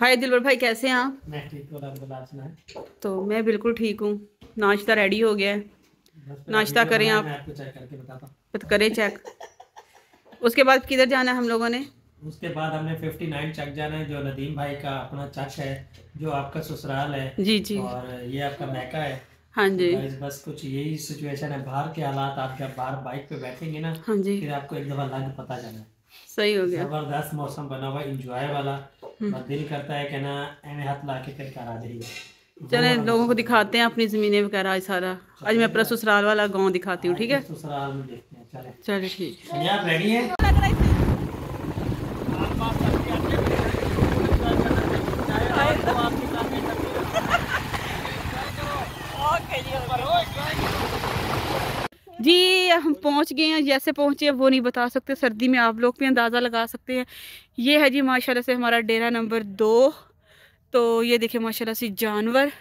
हाय दिलवर भाई कैसे हैं आप मैं ठीक हूँ तो मैं बिल्कुल ठीक हूँ नाश्ता रेडी हो गया है नाश्ता करें आप करें चेक उसके बाद किधर जाना है हम लोगों ने उसके बाद हमने 59 चक जाना है जो नदीम भाई का अपना चक है जो आपका ससुराल है जी जी और ये आपका मैका है हाँ जी तो बस कुछ यही सिचुएशन है बाहर के हालात आप जब बाहर बाइक पे बैठेंगे ना हाँ जी फिर आपको एक दफा लग पता जाना है सही हो गया जबरदस्त मौसम बना हुआ एंजॉय वाला हम्म। दिल करता है कहना एने हाथ ला के फिर करा जाइए चले लोगों को दिखाते हैं अपनी ज़मीनें वगैरह सारा आज मैं अपना ससुराल वाला गांव दिखाती हूँ हाँ, ठीक है ससुराल में देखते हैं चले चले ठीक है हम पहुंच गए हैं जैसे पहुंचे हैं वो नहीं बता सकते सर्दी में आप लोग भी अंदाज़ा लगा सकते हैं ये है जी माशाल्लाह से हमारा डेरा नंबर दो तो ये देखे माशाल्लाह से जानवर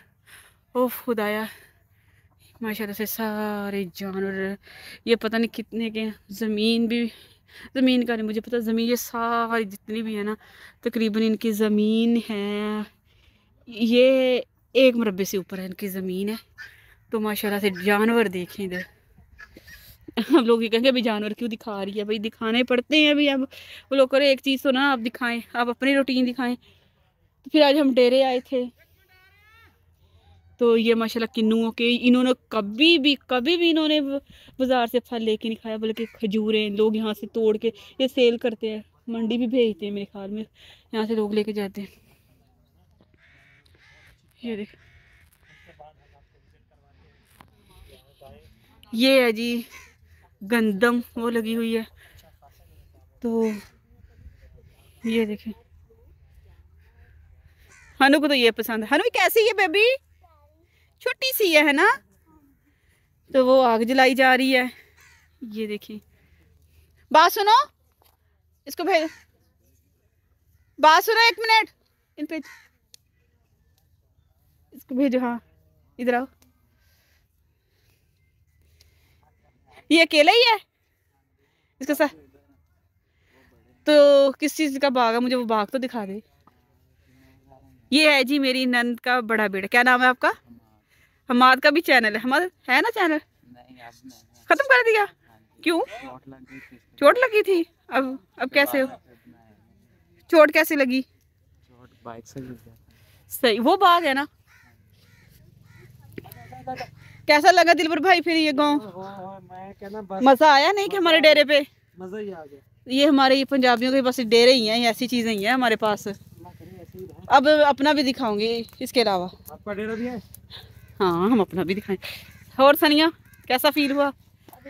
ओ खुदाया माशाल्लाह से सारे जानवर ये पता नहीं कितने के ज़मीन भी ज़मीन का नहीं मुझे पता ज़मीन ये सारी जितनी भी है ना तकरीबन इनकी ज़मीन है ये एक मरबे से ऊपर है इनकी ज़मीन है तो माशाल्लाह से जानवर देखें इधर हम लोग ये कहेंगे अभी जानवर क्यों दिखा रही है भाई दिखाने पड़ते हैं अभी अब वो लोग करें एक चीज़ तो ना आप दिखाएं आप अपनी रूटीन दिखाएं तो फिर आज हम डेरे आए थे तो ये माशाल्लाह किन्नुओं के इन्होंने कभी भी कभी भी इन्होंने बाज़ार से फल लेके नहीं खाया बल्कि खजूरें लोग यहाँ से तोड़ के ये सेल करते हैं मंडी भी भेजते हैं मेरे ख्याल में यहाँ से लोग लेके जाते हैं ये देख ये है जी गंदम वो लगी हुई है तो ये देखें हनु को तो ये पसंद है हनु कैसी है बेबी छोटी सी है ना तो वो आग जलाई जा रही है ये देखिए बात सुनो इसको भेज बात सुनो एक मिनट इन पे इसको भेजो हाँ इधर आओ ये अकेला ही है इसका सर तो किस चीज़ का बाग है मुझे वो बाग तो दिखा दे ये है जी मेरी नंद का बड़ा बेटा क्या नाम है आपका हमाद का भी चैनल है हमाद है ना चैनल ख़त्म कर दिया क्यों चोट लगी थी अब अब कैसे हो चोट कैसे लगी बाइक से सही वो बाग है ना कैसा लगा दिलबर भाई फिर ये गाँव मजा आया नहीं कि हमारे डेरे पे मजा ही आ गया ये हमारे पंजाबियों के बस डेरे ही हैं ऐसी चीजें ही हैं हमारे पास अब अपना भी दिखाऊंगी इसके अलावा आपका डेरा भी है हाँ हम अपना भी दिखाएं और सनिया कैसा फील हुआ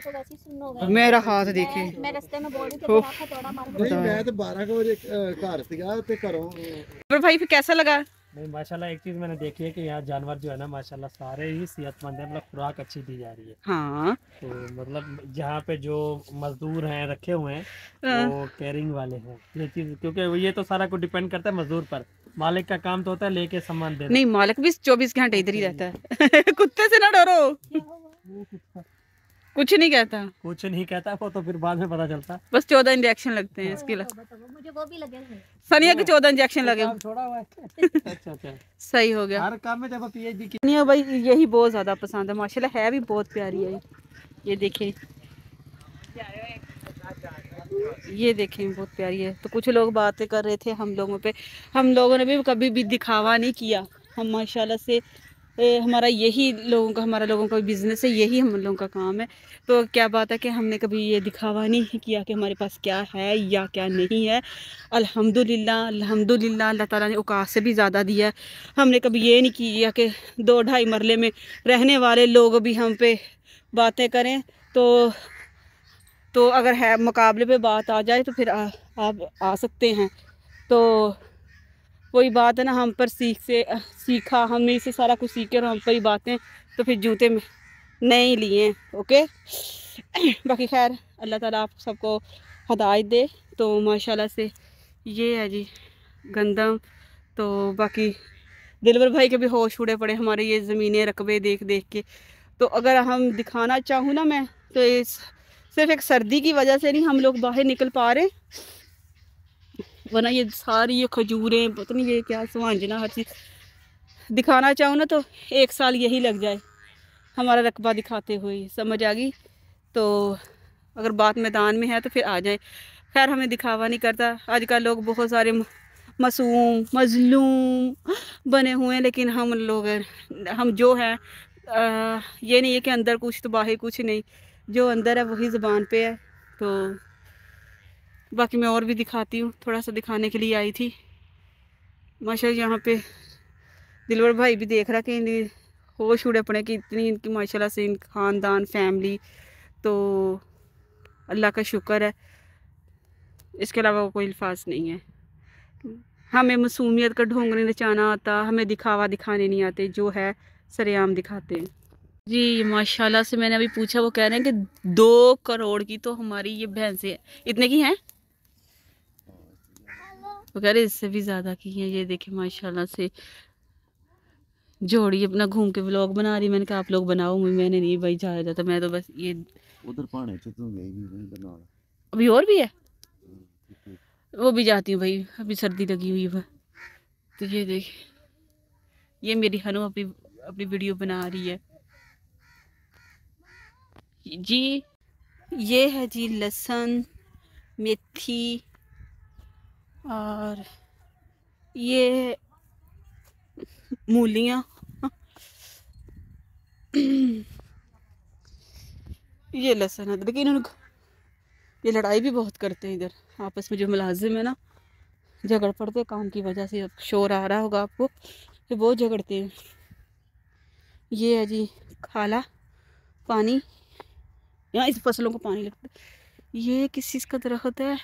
तो मेरा हाथ देखे मैं रस्ते में बोल रही थी तो बारह बजे घर ਸੀਗਾ ਤੇ कैसा लगा नहीं माशाल्लाह एक चीज मैंने देखी है कि यहाँ जानवर जो है ना माशाल्लाह सारे ही सेहतमंद है मतलब खुराक अच्छी दी जा रही है हाँ तो मतलब यहाँ पे जो मजदूर हैं रखे हुए हैं हाँ। वो केयरिंग वाले हैं ये चीज क्योंकि ये तो सारा कुछ डिपेंड करता है मजदूर पर मालिक का काम तो होता है लेके सामान दे नहीं मालिक भी चौबीस घंटे इधर ही रहता है कुत्ते से ना डरो कुछ नहीं कहता कुछ नहीं कहता वो तो फिर बाद में पता चलता बस चौदह इंजेक्शन लगते हैं इसके मुझे वो भी लगे सनिया के चौदह इंजेक्शन लगे अच्छा, अच्छा। सही हो गया हर काम में जब पीएचडी की सनिया भाई यही बहुत ज़्यादा पसंद है माशाल्लाह है भी बहुत प्यारी है ये देखिए ये देखें बहुत प्यारी है तो कुछ लोग बातें कर रहे थे हम लोगों पे हम लोगों ने भी कभी भी दिखावा नहीं किया हम माशाल्लाह से ए, हमारा यही लोगों का हमारा लोगों का बिज़नेस है यही हम लोगों का काम है तो क्या बात है कि हमने कभी ये दिखावा नहीं किया कि हमारे पास क्या है या क्या नहीं है अल्हम्दुलिल्लाह अल्हम्दुलिल्लाह अल्लाह ताला ने औकात से भी ज़्यादा दिया हमने कभी ये नहीं किया कि दो ढाई मरले में रहने वाले लोग भी हम पे बातें करें तो तो अगर है मुकाबले पर बात आ जाए तो फिर आ, आप आ सकते हैं तो वही बात है ना हम पर सीख से सीखा हमने इसे सारा कुछ सीखे और हम पर ही बातें तो फिर जूते में नहीं लिए ओके बाकी खैर अल्लाह ताला आप सबको हदायत दे तो माशाल्लाह से ये है जी गंदम तो बाकी दिलवर भाई के भी होश उड़े पड़े हमारे ये ज़मीनें रकबे देख देख के तो अगर हम दिखाना चाहूँ ना मैं तो इस सिर्फ एक सर्दी की वजह से नहीं हम लोग बाहर निकल पा रहे वरना ये सारी ये खजूरें पता नहीं ये क्या समझना हर चीज़ दिखाना चाहूँ ना तो एक साल यही लग जाए हमारा रकबा दिखाते हुए समझ आ गई तो अगर बात मैदान में है तो फिर आ जाए खैर हमें दिखावा नहीं करता आजकल लोग बहुत सारे मसूम मजलूम बने हुए हैं लेकिन हम लोग हम जो हैं ये नहीं है कि अंदर कुछ तो बाहर कुछ नहीं जो अंदर है वही ज़बान पे है तो बाकी मैं और भी दिखाती हूँ थोड़ा सा दिखाने के लिए आई थी माशा यहाँ पे दिलवर भाई भी देख रहा कि इन होश उड़े पड़े कि इतनी इनकी माशाल्लाह से इन ख़ानदान फैमिली तो अल्लाह का शुक्र है इसके अलावा कोई अल्फाज नहीं है हमें मसूमियत का ढोंग नहीं नचाना आता हमें दिखावा दिखाने नहीं आते जो है सरेआम दिखाते हैं जी माशाल्लाह से मैंने अभी पूछा वो कह रहे हैं कि दो करोड़ की तो हमारी ये भैंसें इतने की हैं वगैरह इससे भी ज़्यादा की हैं ये देखिए माशाल्लाह से जोड़ी अपना घूम के ब्लॉग बना रही मैंने कहा आप लोग बनाओगे मैंने नहीं भाई जाया जाता मैं तो बस ये उधर अभी और भी है हाँ, वो भी जाती हूँ भाई अभी सर्दी लगी हुई है तो ये देखिए ये मेरी हनु अपनी अपनी वीडियो बना रही है जी ये है जी लहसुन मेथी और ये मूलियाँ ये लहसन है लेकिन इन्होंने ये लड़ाई भी बहुत करते हैं इधर आपस में जो मुलाजिम है ना झगड़ पड़ते काम की वजह से अब शोर आ रहा होगा आपको ये बहुत झगड़ते हैं ये है जी खाला पानी यहाँ इस फसलों को पानी लगता है ये किस चीज़ का दरख्त है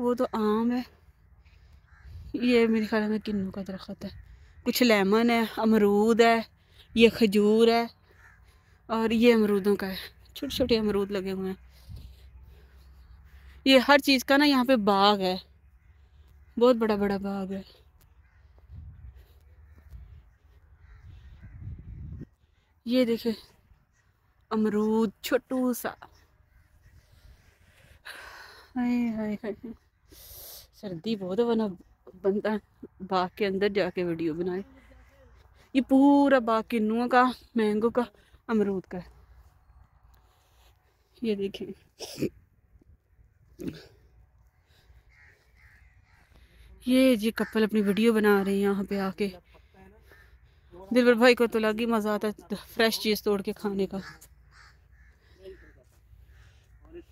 वो तो आम है ये मेरे ख्याल में किन्नू का दरख्त है कुछ लेमन है अमरूद है ये खजूर है और ये अमरूदों का है छोटे छोटे अमरूद लगे हुए हैं ये हर चीज़ का ना यहाँ पे बाग है बहुत बड़ा बड़ा बाग है ये देखे अमरूद छोटू सा हाय हाय सर्दी बहुत वरना बंदा बाग के अंदर जाके वीडियो बनाए ये पूरा बाग किन्नुओं का मैंगो का अमरूद का ये देखें ये जी कपल अपनी वीडियो बना रहे हैं यहाँ पे आके दिलवर भाई को तो लग ही मज़ा आता है फ्रेश चीज़ तोड़ के खाने का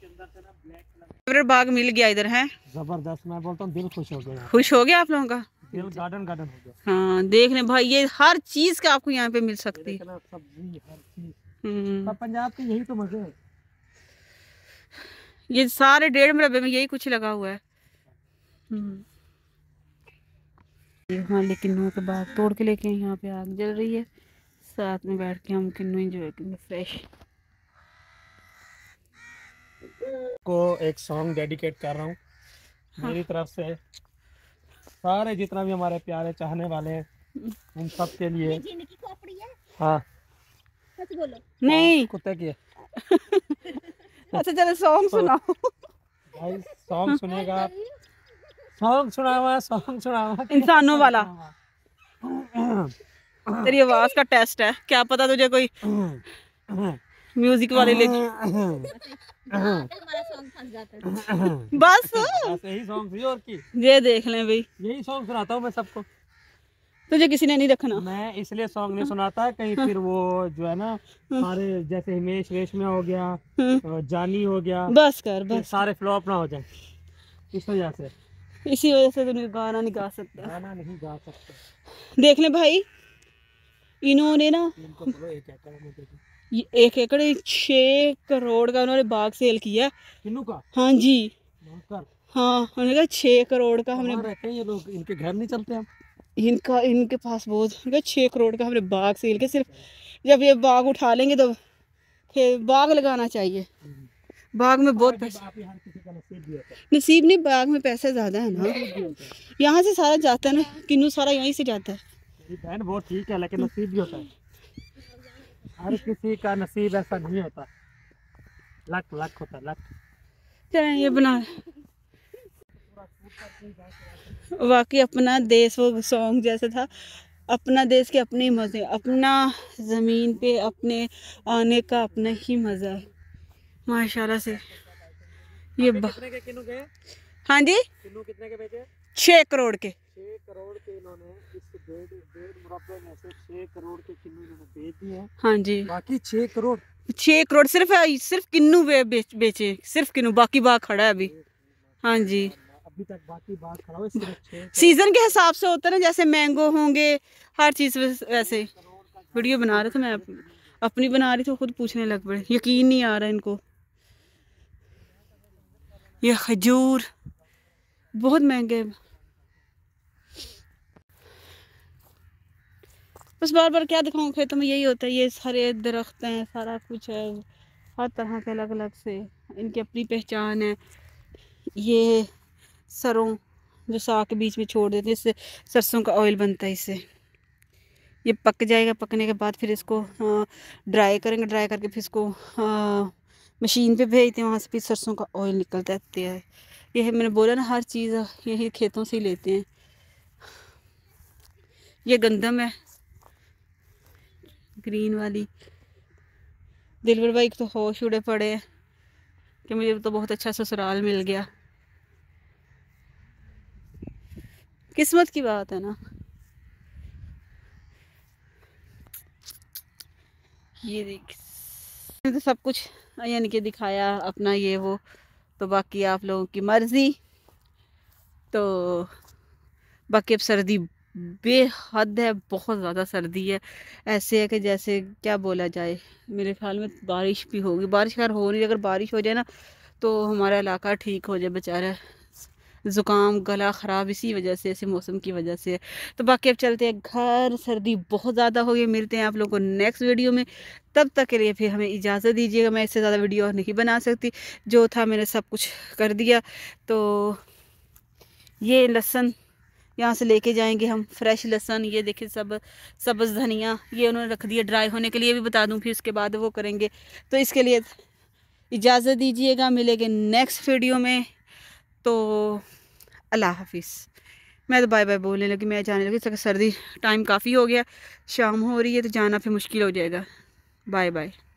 फेवरेट बाग मिल गया इधर है जबरदस्त मैं बोलता हूँ दिल खुश हो गया खुश हो गया आप लोगों का दिल गार्डन गार्डन हो गया हाँ देख ले भाई ये हर चीज का आपको यहाँ पे मिल सकती है हम्म। पंजाब के यही तो मजे है ये सारे डेढ़ मरबे में यही कुछ लगा हुआ है हम्म। हाँ लेकिन किन्नों के बाद तोड़ के लेके यहाँ पे आग जल रही है साथ में बैठ के हम किन्नु एंजॉय करेंगे फ्रेश को एक सॉन्ग डेडिकेट कर रहा हूँ हाँ। मेरी तरफ से सारे जितना भी हमारे प्यारे चाहने वाले हैं उन सब के लिए हाँ।, हाँ कुत्ते की अच्छा चलो सॉन्ग तो सुनाओ भाई सॉन्ग सुनेगा सॉन्ग हाँ, सुनावा सॉन्ग सुनावा इंसानों वाला तेरी आवाज का टेस्ट है क्या पता तुझे कोई म्यूजिक वाले लेके हाँ, हाँ, हाँ। बस यही सॉन्ग और की ये देख लें भाई यही सॉन्ग सुनाता हूँ मैं सबको तुझे किसी ने नहीं रखना मैं इसलिए सॉन्ग नहीं सुनाता है कहीं फिर वो जो है ना हमारे जैसे हिमेश रेशमा हो गया जानी हो गया बस कर बस सारे फ्लॉप ना हो जाए इस वजह से इसी वजह से तुम्हें तो गाना नहीं गा सकता गाना नहीं गा सकता देख ले भाई इन्होंने ना एक एकड़ छः करोड़ का उन्होंने बाग सेल किया का हाँ जी हाँ उन्होंने कहा छः करोड़ का हमने रहते हैं ये लोग इनके घर नहीं चलते हम इनका इनके पास बहुत उन्होंने छः करोड़ का हमने बाग सेल के सिर्फ जब ये बाग उठा लेंगे तो फिर बाग लगाना चाहिए बाग में बहुत पैसा नसीब नहीं बाग में पैसा ज़्यादा है ना यहाँ से सारा जाता है ना किन्नू सारा यहीं से जाता है बहन बहुत ठीक है लेकिन नसीब भी होता है हर किसी का नसीब ऐसा नहीं होता लक लक होता लक चलें ये बना वाकई अपना देश वो सॉन्ग जैसा था अपना देश के अपने ही मज़े अपना ज़मीन पे अपने आने का अपना ही मज़ा है माशाल्लाह से ये कितने के किलो गए हाँ जी कितने के बेचे छः करोड़ के छः करोड़ के इन्होंने करोड़ हाँ जी बाकी छः करोड़ छः करोड़ सिर्फ सिर्फ किन्नू बेच बेचे सिर्फ किन्नू बाकी बाग खड़ा है अभी हाँ जी अभी तक बाकी बाग खड़ा हुआ सिर्फ सीजन के हिसाब से होता है ना जैसे मैंगो होंगे हर चीज़ वैसे वीडियो बना रहे थे मैं अपनी बना रही थी खुद पूछने लग पड़े यकीन नहीं आ रहा इनको ये खजूर बहुत महंगे हैं बस बार बार क्या दिखाऊँ खेतों में यही होता है ये सारे दरख्त हैं सारा कुछ है हर तरह के अलग अलग से इनकी अपनी पहचान है ये सरों जो साग के बीच में छोड़ देते हैं इससे सरसों का ऑयल बनता है इससे ये पक जाएगा पकने के बाद फिर इसको ड्राई करेंगे ड्राई करके फिर इसको आ, मशीन पे भेजते हैं वहाँ से फिर सरसों का ऑयल निकलता रहता है यह मैंने बोला ना हर चीज़ यही खेतों से ही लेते हैं ये गंदम है ग्रीन वाली दिलवर भाई तो होश उड़े पड़े हैं कि मुझे तो बहुत अच्छा ससुराल मिल गया किस्मत की बात है ना ये देख तो सब कुछ यानी कि दिखाया अपना ये वो तो बाकी आप लोगों की मर्ज़ी तो बाकी अब सर्दी बेहद है बहुत ज़्यादा सर्दी है ऐसे है कि जैसे क्या बोला जाए मेरे ख्याल में बारिश भी होगी बारिश खैर हो रही है अगर बारिश हो जाए ना तो हमारा इलाका ठीक हो जाए बेचारा ज़ुकाम गला ख़राब इसी वजह से ऐसे मौसम की वजह से तो बाकी अब चलते हैं घर सर्दी बहुत ज़्यादा हो गई मिलते हैं आप लोगों को नेक्स्ट वीडियो में तब तक के लिए फिर हमें इजाज़त दीजिएगा मैं इससे ज़्यादा वीडियो और नहीं बना सकती जो था मैंने सब कुछ कर दिया तो ये लहसन यहाँ से लेके जाएंगे हम फ्रेश लहसन ये देखिए सब सब्ज़ धनिया ये उन्होंने रख दिया ड्राई होने के लिए भी बता दूँ फिर उसके बाद वो करेंगे तो इसके लिए इजाज़त दीजिएगा मिलेंगे नेक्स्ट वीडियो में तो अल्लाह हाफिज़ मैं तो बाय बाय बोलने लगी मैं जाने लगी सर्दी टाइम काफ़ी हो गया शाम हो रही है तो जाना फिर मुश्किल हो जाएगा बाय बाय